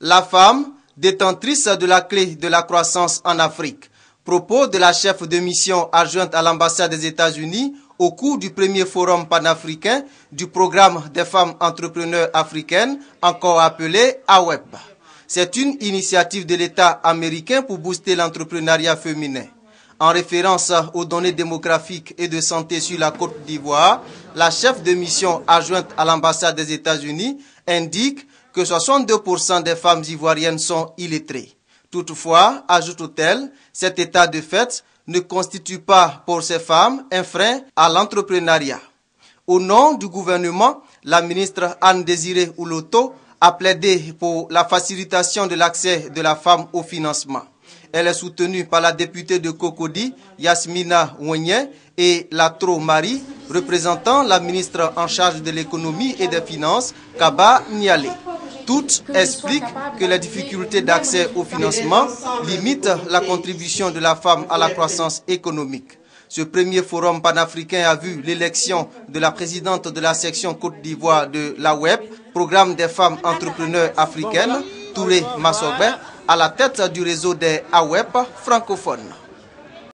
La femme, détentrice de la clé de la croissance en Afrique. Propos de la chef de mission adjointe à l'ambassade des États-Unis au cours du premier forum panafricain du programme des femmes entrepreneurs africaines, encore appelé AWEP. C'est une initiative de l'État américain pour booster l'entrepreneuriat féminin. En référence aux données démographiques et de santé sur la Côte d'Ivoire, la chef de mission adjointe à l'ambassade des États-Unis indique que 62% des femmes ivoiriennes sont illettrées. Toutefois, ajoute-t-elle, cet état de fait ne constitue pas pour ces femmes un frein à l'entrepreneuriat. Au nom du gouvernement, la ministre Anne-Désirée Ouloto a plaidé pour la facilitation de l'accès de la femme au financement. Elle est soutenue par la députée de Cocody, Yasmina Wenye, et la tro Marie, représentant la ministre en charge de l'économie et des finances, Kaba Nialé. Toutes expliquent que la difficulté d'accès au financement limite la contribution de la femme à la croissance économique. Ce premier forum panafricain a vu l'élection de la présidente de la section Côte d'Ivoire de la programme des femmes entrepreneurs africaines, Touré Massobet, à la tête du réseau des AWEP francophones.